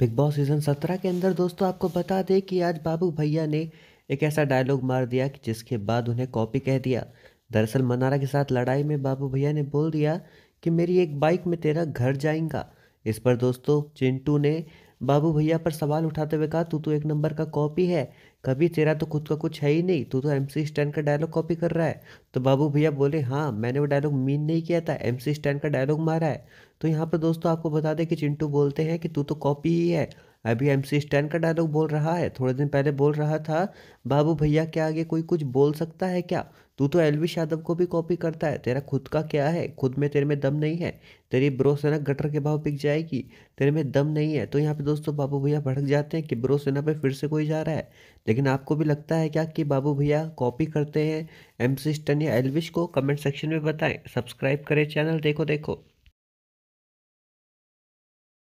big boss season सत्रह के अंदर दोस्तों आपको बता दें कि आज बाबू भैया ने एक ऐसा डायलॉग मार दिया कि जिसके बाद उन्हें कॉपी कह दिया दरअसल मनारा के साथ लड़ाई में बाबू भैया ने बोल दिया कि मेरी एक बाइक में तेरा घर जाएगा इस पर दोस्तों चिंटू ने बाबू भैया पर सवाल उठाते हुए कहा तू तो एक नंबर का कॉपी है कभी तेरा तो खुद का कुछ है ही नहीं तू तो एम सी स्टैंड का डायलॉग कॉपी कर रहा है तो बाबू भैया बोले हाँ मैंने वो डायलॉग मीन नहीं किया था एम सी स्टैंड का डायलॉग मारा है तो यहाँ पर दोस्तों आपको बता दें कि चिंटू बोलते हैं कि तू तो कॉपी ही है अभी एम सी स्टैन का डायलॉग बोल रहा है थोड़े दिन पहले बोल रहा था बाबू भैया के आगे कोई कुछ बोल सकता है क्या तू तो एलविश यादव को भी कॉपी करता है तेरा खुद का क्या है खुद में तेरे में दम नहीं है तेरी ब्रो सेना गटर के भाव पिक जाएगी तेरे में दम नहीं है तो यहाँ पे दोस्तों बाबू भैया भड़क जाते हैं कि ब्रो सेना पे फिर से कोई जा रहा है लेकिन आपको भी लगता है क्या कि बाबू भैया कॉपी करते हैं एम सी स्टन या एलविश को कमेंट सेक्शन में बताएं सब्सक्राइब करें चैनल देखो देखो